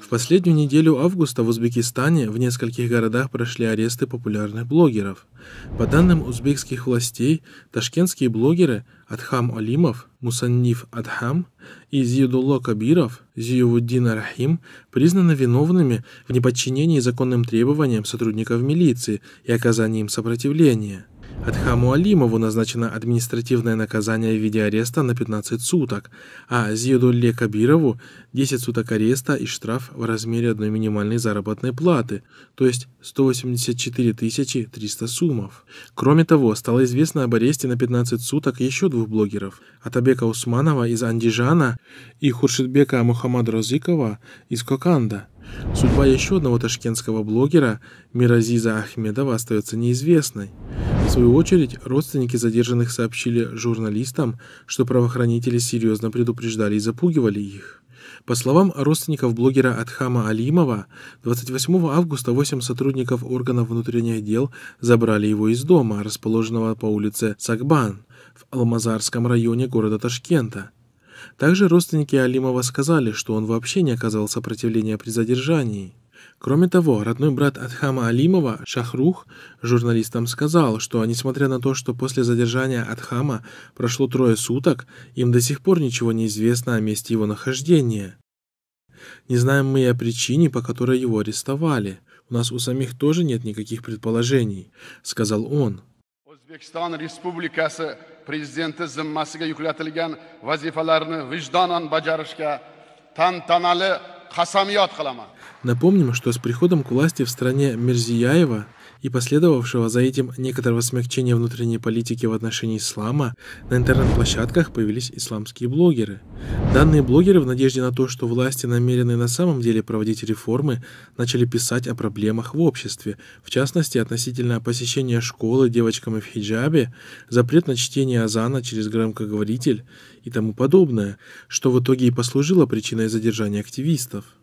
В последнюю неделю августа в Узбекистане в нескольких городах прошли аресты популярных блогеров. По данным узбекских властей, ташкентские блогеры Адхам Алимов, Мусанниф Адхам и Зиюдулло Кабиров, Зиювуддин Арахим признаны виновными в неподчинении законным требованиям сотрудников милиции и оказании им сопротивления – Адхаму Алимову назначено административное наказание в виде ареста на 15 суток, а Зиедулле Кабирову 10 суток ареста и штраф в размере одной минимальной заработной платы, то есть 184 300 сумов. Кроме того, стало известно об аресте на 15 суток еще двух блогеров – Атабека Усманова из Андижана и Хуршитбека Мухаммада Розикова из Коканда – Судьба еще одного ташкентского блогера Миразиза Ахмедова остается неизвестной свою очередь, родственники задержанных сообщили журналистам, что правоохранители серьезно предупреждали и запугивали их. По словам родственников блогера Адхама Алимова, 28 августа 8 сотрудников органов внутренних дел забрали его из дома, расположенного по улице Сагбан в Алмазарском районе города Ташкента. Также родственники Алимова сказали, что он вообще не оказал сопротивления при задержании. Кроме того, родной брат Адхама Алимова, Шахрух, журналистам сказал, что, несмотря на то, что после задержания Адхама прошло трое суток, им до сих пор ничего не известно о месте его нахождения. Не знаем мы и о причине, по которой его арестовали. У нас у самих тоже нет никаких предположений», — сказал он. O'zbekiston Respublikasi Prezidenti zimmasiga yuklatilgan vazifalarni vijdonan bajarishga tantanali Напомним, что с приходом к власти в стране Мерзияева и последовавшего за этим некоторого смягчения внутренней политики в отношении ислама, на интернет-площадках появились исламские блогеры. Данные блогеры в надежде на то, что власти намерены на самом деле проводить реформы, начали писать о проблемах в обществе, в частности относительно посещения школы девочками в хиджабе, запрет на чтение азана через громкоговоритель и тому подобное, что в итоге и послужило причиной задержания активистов.